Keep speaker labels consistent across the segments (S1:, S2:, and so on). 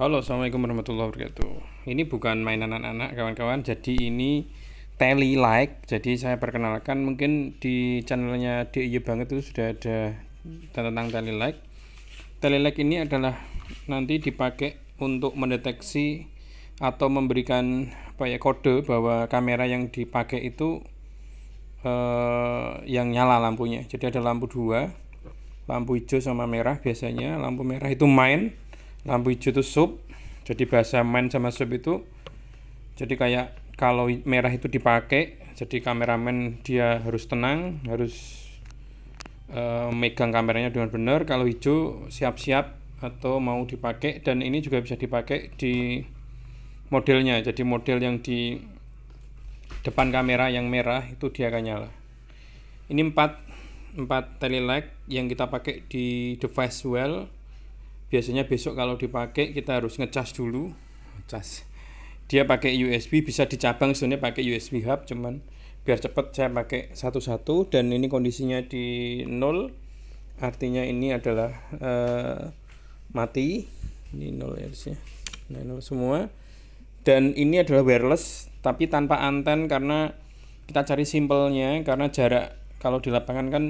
S1: Halo, assalamualaikum warahmatullahi wabarakatuh. Ini bukan mainan anak-anak, kawan-kawan. Jadi ini teli like. Jadi saya perkenalkan mungkin di channelnya DIY banget itu sudah ada tentang teli like. Teli like ini adalah nanti dipakai untuk mendeteksi atau memberikan apa ya kode bahwa kamera yang dipakai itu eh, yang nyala lampunya. Jadi ada lampu dua, lampu hijau sama merah biasanya. Lampu merah itu main lampu hijau itu sub jadi bahasa main sama sub itu jadi kayak kalau merah itu dipakai jadi kameramen dia harus tenang harus uh, megang kameranya dengan benar kalau hijau siap-siap atau mau dipakai dan ini juga bisa dipakai di modelnya jadi model yang di depan kamera yang merah itu dia akan nyala ini empat empat telelight yang kita pakai di device well biasanya besok kalau dipakai kita harus ngecas dulu ngecas dia pakai USB bisa dicabang sebenarnya pakai USB hub cuman biar cepet saya pakai satu-satu dan ini kondisinya di nol artinya ini adalah uh, mati ini nol ya nah, nol semua dan ini adalah wireless tapi tanpa anten karena kita cari simpelnya karena jarak kalau di lapangan kan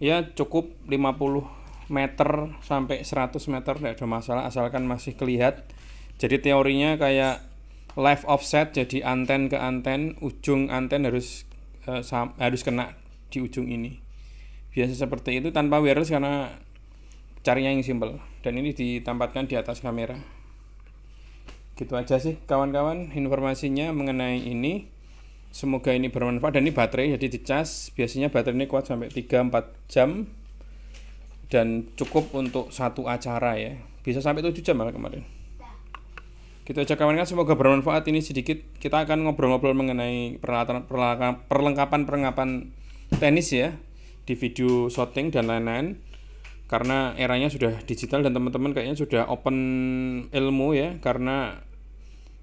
S1: ya cukup 50 meter sampai 100 meter tidak ada masalah asalkan masih kelihat jadi teorinya kayak live offset jadi anten ke anten ujung anten harus eh, harus kena di ujung ini biasa seperti itu tanpa wireless karena carinya yang simple dan ini ditempatkan di atas kamera gitu aja sih kawan-kawan informasinya mengenai ini semoga ini bermanfaat dan ini baterai jadi dicas biasanya baterai ini kuat sampai 3-4 jam dan cukup untuk satu acara ya bisa sampai tujuh jam malah kemarin gitu aja kawan kan semoga bermanfaat ini sedikit kita akan ngobrol-ngobrol mengenai peralatan perlengkapan perlengkapan tenis ya di video shooting dan lain-lain karena eranya sudah digital dan teman-teman kayaknya sudah open ilmu ya karena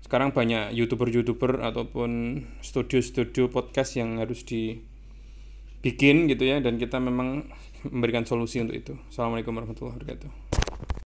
S1: sekarang banyak youtuber-youtuber ataupun studio-studio podcast yang harus di bikin gitu ya dan kita memang memberikan solusi untuk itu. Assalamualaikum warahmatullahi wabarakatuh.